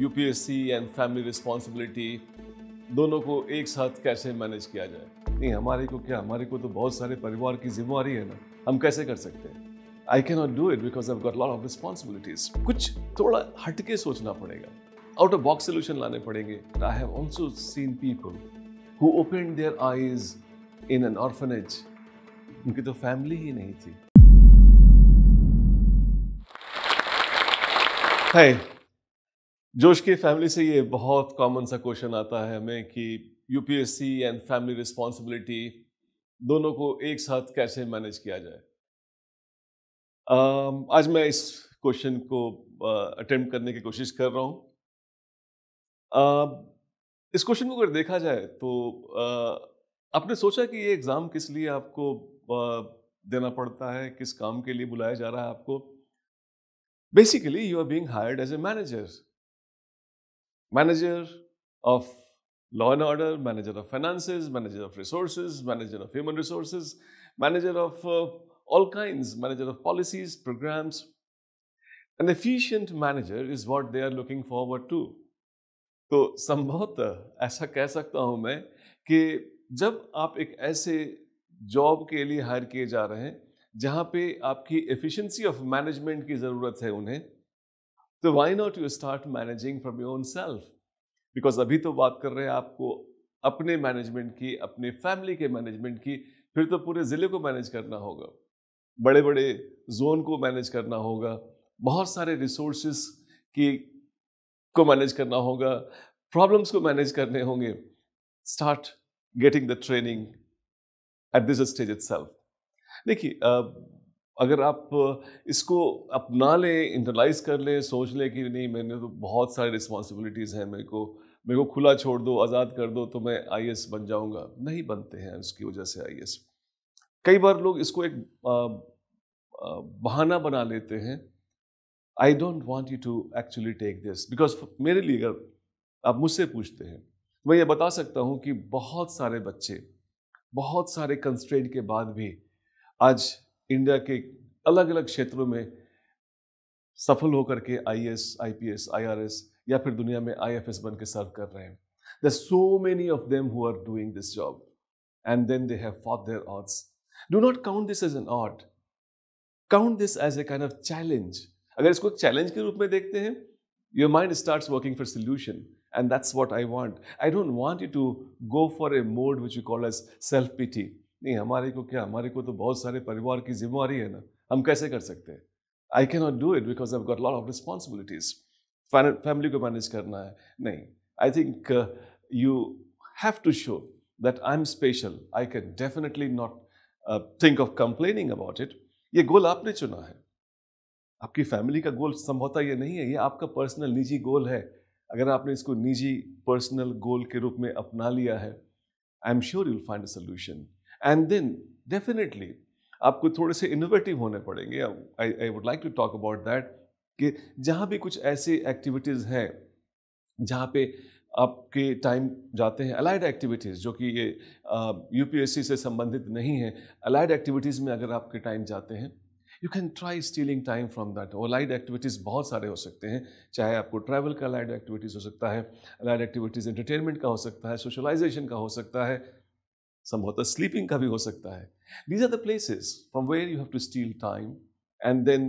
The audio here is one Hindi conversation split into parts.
यूपीएससी एंड फैमिली रिस्पॉन्सिबिलिटी दोनों को एक साथ कैसे मैनेज किया जाए नहीं हमारे को क्या हमारे को तो बहुत सारे परिवार की जिम्मेवारी है ना हम कैसे कर सकते हैं I cannot do it because I got lot of responsibilities कुछ थोड़ा हटके सोचना पड़ेगा आउट ऑफ बॉक्स सोल्यूशन लाने पड़ेंगे I have also seen people who open their eyes in an orphanage उनकी तो फैमिली ही नहीं थी Hey, जोश की फैमिली से ये बहुत कॉमन सा क्वेश्चन आता है हमें कि यूपीएससी एंड फैमिली रिस्पॉन्सिबिलिटी दोनों को एक साथ कैसे मैनेज किया जाए um, आज मैं इस क्वेश्चन को अटेम्प्ट uh, करने की कोशिश कर रहा हूँ uh, इस क्वेश्चन को अगर देखा जाए तो uh, आपने सोचा कि ये एग्ज़ाम किस लिए आपको देना पड़ता है किस काम के लिए बुलाया जा रहा है आपको basically you are being hired as a manager manager of law and order, manager of finances, manager of resources, manager of human resources, manager of uh, all kinds, manager of policies, programs. An efficient manager is what they are looking forward to. तो संभवतः ऐसा कह सकता हूं मैं कि जब आप एक ऐसे जॉब के लिए हायर किए जा रहे हैं जहां पे आपकी एफिशिएंसी ऑफ मैनेजमेंट की ज़रूरत है उन्हें तो why not you start managing from your own self because अभी तो बात कर रहे हैं आपको अपने मैनेजमेंट की अपने फैमिली के मैनेजमेंट की फिर तो पूरे ज़िले को मैनेज करना होगा बड़े बड़े जोन को मैनेज करना होगा बहुत सारे रिसोर्सेस की को मैनेज करना होगा प्रॉब्लम्स को मैनेज करने होंगे start getting the training at this stage itself देखिए अगर आप इसको अपना लें इंटरलाइज कर लें सोच लें कि नहीं मैंने तो बहुत सारे रिस्पॉन्सिबिलिटीज़ हैं मेरे को मेरे को खुला छोड़ दो आज़ाद कर दो तो मैं आई बन जाऊँगा नहीं बनते हैं उसकी वजह से आई कई बार लोग इसको एक बहाना बना लेते हैं I don't want you to actually take this because मेरे लिए अगर आप मुझसे पूछते हैं मैं ये बता सकता हूँ कि बहुत सारे बच्चे बहुत सारे कंस्ट्रेंट के बाद भी आज इंडिया के अलग अलग क्षेत्रों में सफल होकर के I S I P S I R S या फिर दुनिया में आई एफ एस बन के सर्व कर रहे हैं the so many of them who are doing this job and then they have fought their odds do not count this as an odd count this as a kind of challenge अगर इसको एक चैलेंज के रूप में देखते हैं your mind start working for solution and that's what I want I don't want you to go for a mode which you call as self पिटी नहीं हमारे को क्या हमारे को तो बहुत सारे परिवार की जिम्मेवारी है ना हम कैसे कर सकते हैं I can not do it because I got lot of responsibilities family को मैनेज करना है नहीं I think you have to show that I am special I can definitely not think of complaining about it ये गोल आपने चुना है आपकी फैमिली का गोल संभवता ये नहीं है ये आपका पर्सनल निजी गोल है अगर आपने इसको निजी पर्सनल गोल के रूप में अपना लिया है I am sure you'll find a solution and then definitely आपको थोड़े से इनोवेटिव होने पड़ेंगे I I would like to talk about that कि जहाँ भी कुछ ऐसी एक्टिविटीज़ हैं जहाँ पे आपके टाइम जाते हैं अलाइड एक्टिविटीज़ जो कि ये यूपीएससी से संबंधित नहीं है अलाइड एक्टिविटीज़ में अगर आपके टाइम जाते हैं you can try stealing time from that और अलाइड एक्टिविटीज़ बहुत सारे हो सकते हैं चाहे आपको ट्रैवल का अलाइड एक्टिविटीज़ हो सकता है अलाइड एक्टिविटीज़ एंटरटेनमेंट का हो सकता है सोशलाइजेशन का हो सकता है संभवतः स्लीपिंग का भी हो सकता है these are the places from where you have to steal time and then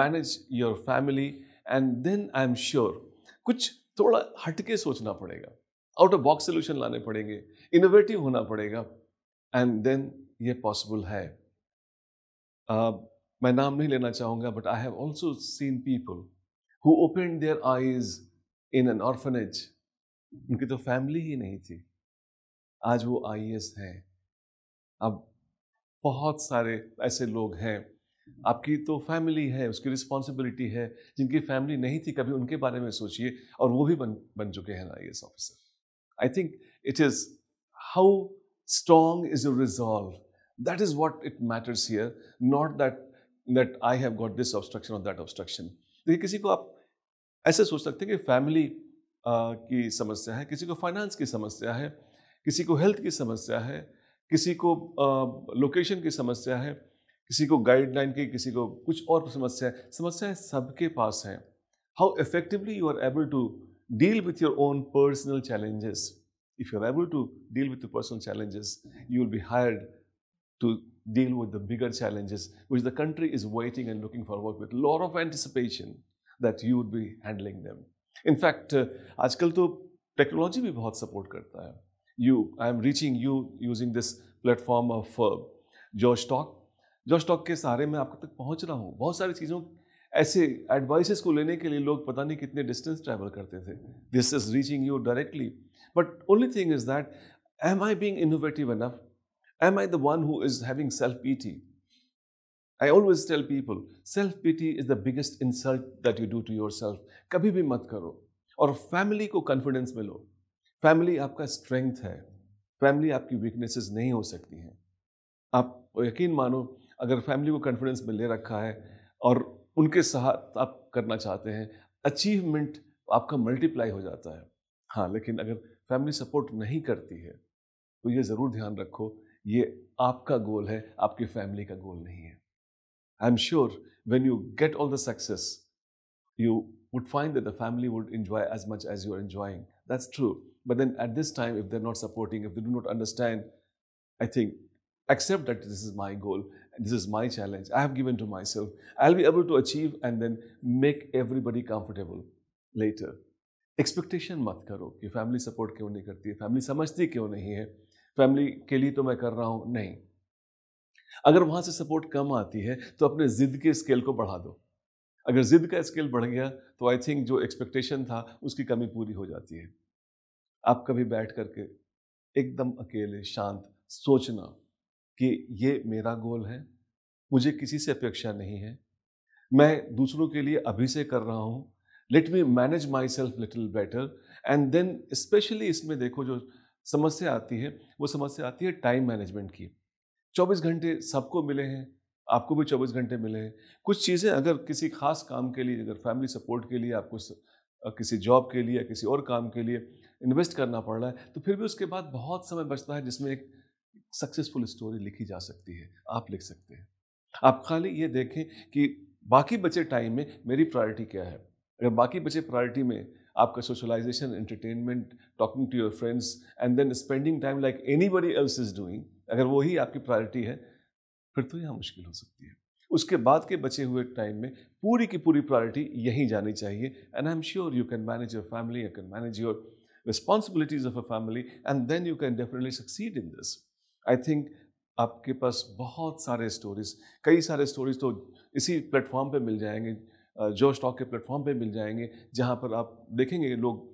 manage your family and then I am sure कुछ थोड़ा हटके सोचना पड़ेगा आउट ऑफ बॉक्स सोल्यूशन लाने पड़ेंगे इनोवेटिव होना पड़ेगा एंड देन ये पॉसिबल है uh, मैं नाम नहीं लेना चाहूँगा but I have also seen people who open their eyes in an orphanage उनकी तो फैमिली ही नहीं थी आज वो आई हैं अब बहुत सारे ऐसे लोग हैं आपकी तो फैमिली है उसकी रिस्पॉन्सिबिलिटी है जिनकी फैमिली नहीं थी कभी उनके बारे में सोचिए और वो भी बन बन चुके हैं I S officer I think it is how strong is your resolve that is what it matters here not that that I have got this obstruction और दैट ऑब्स्ट्रक्शन देखिए किसी को आप ऐसे सोच सकते हैं कि फैमिली की समस्या है किसी को फाइनेंस की समस्या है किसी को हेल्थ की समस्या है किसी को लोकेशन की समस्या है किसी को गाइडलाइन की किसी को कुछ और समस्या है समस्याएं सबके पास हैं how effectively you are able to deal with your own personal challenges if you are able to deal with personal challenges you will be hired to deal with the bigger challenges which the country is waiting and looking for work with lot of anticipation that you would be handling them in fact आजकल तो टेक्नोलॉजी भी बहुत सपोर्ट करता है you. I am reaching you using this platform of uh, Josh Talk. Josh Talk के सहारे मैं आप तक पहुंच रहा हूँ बहुत सारी चीज़ों ऐसे एडवाइसेस को लेने के लिए लोग पता नहीं कितने डिस्टेंस ट्रैवल करते थे this is reaching you directly but only thing is that am I being innovative enough am I the one who is having self pity I always tell people self pity is the biggest insult that you do to yourself कभी भी मत करो और फैमिली को कॉन्फिडेंस मिलो फैमिली आपका स्ट्रेंथ है फैमिली आपकी वीकनेसेस नहीं हो सकती हैं आप यकीन मानो अगर फैमिली को कॉन्फिडेंस में ले रखा है और उनके साथ आप करना चाहते हैं अचीवमेंट आपका मल्टीप्लाई हो जाता है हाँ लेकिन अगर फैमिली सपोर्ट नहीं करती है तो ये ज़रूर ध्यान रखो ये आपका गोल है आपकी फैमिली का गोल नहीं है I am sure when you get all the success you would find the family would enjoy as much as you are enjoying that's true But then at this time, if they're not supporting, if they do not understand, I think accept that this is my goal and this is my challenge. I have given to myself. I'll be able to achieve and then make everybody comfortable later. Expectation मत करो कि फैमिली सपोर्ट क्यों नहीं करती है फैमिली समझती क्यों नहीं है फैमिली के लिए तो मैं कर रहा हूं नहीं अगर वहां से सपोर्ट कम आती है तो अपने ज़िद के स्केल को बढ़ा दो अगर ज़िद का स्केल बढ़ गया तो आई थिंक जो एक्सपेक्टेशन था उसकी कमी पूरी हो जाती है आप कभी बैठ करके एकदम अकेले शांत सोचना कि ये मेरा गोल है मुझे किसी से अपेक्षा नहीं है मैं दूसरों के लिए अभी से कर रहा हूँ let me manage myself little better and then specially इसमें देखो जो समस्या आती है वो समस्या आती है टाइम मैनेजमेंट की 24 घंटे सबको मिले हैं आपको भी 24 घंटे मिले हैं कुछ चीज़ें अगर किसी खास काम के लिए अगर फैमिली सपोर्ट के लिए आपको किसी जॉब के लिए या किसी और काम के लिए इन्वेस्ट करना पड़ रहा है तो फिर भी उसके बाद बहुत समय बचता है जिसमें एक सक्सेसफुल स्टोरी लिखी जा सकती है आप लिख सकते हैं आप खाली ये देखें कि बाकी बचे टाइम में मेरी प्रायोरिटी क्या है अगर बाकी बचे प्रायोरिटी में आपका socialisation entertainment talking to your friends and then spending time like anybody else is doing अगर वही आपकी प्रायोरिटी है फिर तो यहाँ मुश्किल हो सकती है उसके बाद के बचे हुए टाइम में पूरी की पूरी प्रायोरिटी यहीं जानी चाहिए and I am sure you can manage your family you can manage your responsibilities of a family and then you can definitely succeed in this i think आपके पास बहुत सारे स्टोरीज कई सारे स्टोरीज तो इसी प्लेटफॉर्म पे मिल जाएंगे जो स्टॉक के प्लेटफॉर्म पे मिल जाएंगे जहाँ पर आप देखेंगे लोग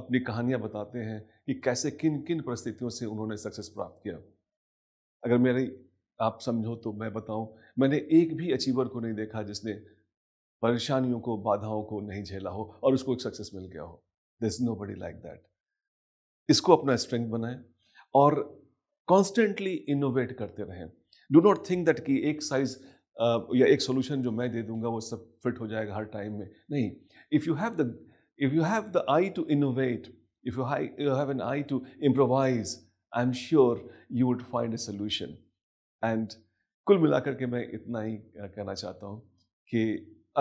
अपनी कहानियाँ बताते हैं कि कैसे किन किन परिस्थितियों से उन्होंने सक्सेस प्राप्त किया अगर मेरी आप समझो तो मैं बताऊँ मैंने एक भी अचीवर को नहीं देखा जिसने परेशानियों को बाधाओं को नहीं झेला हो और उसको एक सक्सेस मिल गया हो there is nobody like that इसको अपना स्ट्रेंथ बनाए और कॉन्स्टेंटली इनोवेट करते रहें डू नॉट थिंक दैट कि एक साइज या एक सोल्यूशन जो मैं दे दूंगा वो सब फिट हो जाएगा हर टाइम में नहीं if you have the if you have the eye to innovate if you you have an eye to improvise I am sure you would find a solution and कुल मिलाकर के मैं इतना ही कहना चाहता हूँ कि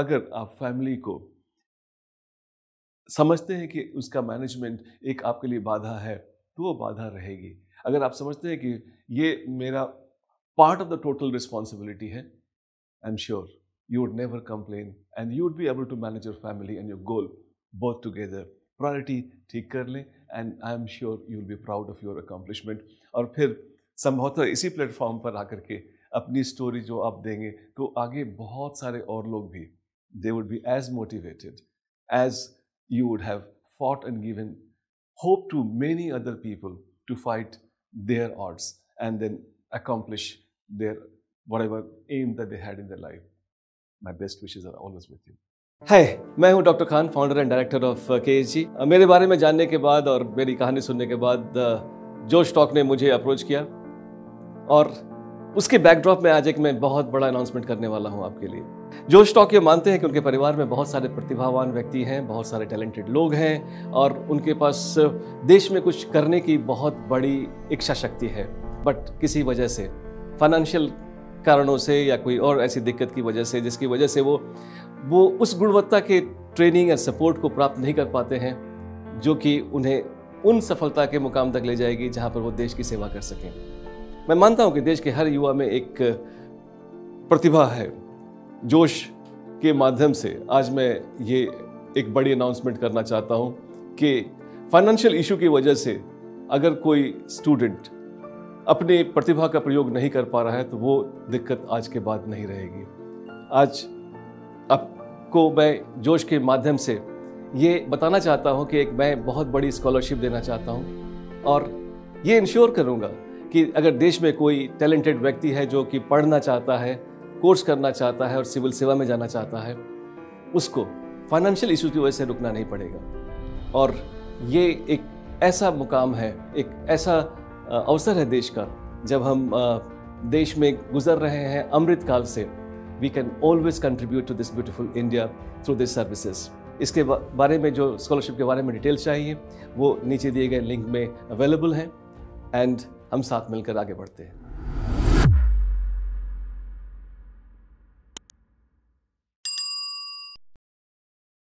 अगर आप फैमिली को समझते हैं कि उसका मैनेजमेंट एक आपके लिए बाधा है तो वो बाधा रहेगी अगर आप समझते हैं कि ये मेरा part of the total responsibility है I am sure you would never complain and you would be able to manage your family and your goal both together priority ठीक कर लें and I am sure you will be proud of your accomplishment और फिर संभवतः इसी प्लेटफॉर्म पर आकर के अपनी स्टोरी जो आप देंगे तो आगे बहुत सारे और लोग भी they would be as motivated as you would have fought and given hope to many other people to fight their odds and then accomplish their whatever aim that they had in their life. My best wishes are always with you. Hey, मैं हूं doctor Khan founder and director of K H G मेरे बारे में जानने के बाद और मेरी कहानी सुनने के बाद uh, जोश टॉक ने मुझे अप्रोच किया और उसके बैकड्रॉप में आज एक मैं बहुत बड़ा अनाउंसमेंट करने वाला हूँ आपके लिए जोश टॉक ये मानते हैं कि उनके परिवार में बहुत सारे प्रतिभावान व्यक्ति हैं बहुत सारे टैलेंटेड लोग हैं और उनके पास देश में कुछ करने की बहुत बड़ी इच्छा शक्ति है बट किसी वजह से फाइनेंशियल कारणों से या कोई और ऐसी दिक्कत की वजह से जिसकी वजह से वो वो उस गुणवत्ता के ट्रेनिंग या सपोर्ट को प्राप्त नहीं कर पाते हैं जो कि उन्हें उन सफलता के मुकाम तक ले जाएगी जहाँ पर वो देश की सेवा कर सकें मैं मानता हूं कि देश के हर युवा में एक प्रतिभा है जोश के माध्यम से आज मैं ये एक बड़ी अनाउंसमेंट करना चाहता हूं कि फाइनेंशियल इशू की वजह से अगर कोई स्टूडेंट अपनी प्रतिभा का प्रयोग नहीं कर पा रहा है तो वो दिक्कत आज के बाद नहीं रहेगी आज आपको मैं जोश के माध्यम से ये बताना चाहता हूँ कि एक मैं बहुत बड़ी स्कॉलरशिप देना चाहता हूँ और ये इंश्योर करूँगा कि अगर देश में कोई टैलेंटेड व्यक्ति है जो कि पढ़ना चाहता है कोर्स करना चाहता है और सिविल सेवा में जाना चाहता है उसको फाइनेंशियल इशू की वजह से रुकना नहीं पड़ेगा और ये एक ऐसा मुकाम है एक ऐसा अवसर है देश का जब हम देश में गुजर रहे हैं अमृत काल से we can always contribute to this beautiful India through this services इसके बारे में जो स्कॉलरशिप के बारे में डिटेल चाहिए वो नीचे दिए गए लिंक में अवेलेबल हैं एंड हम साथ मिलकर आगे बढ़ते हैं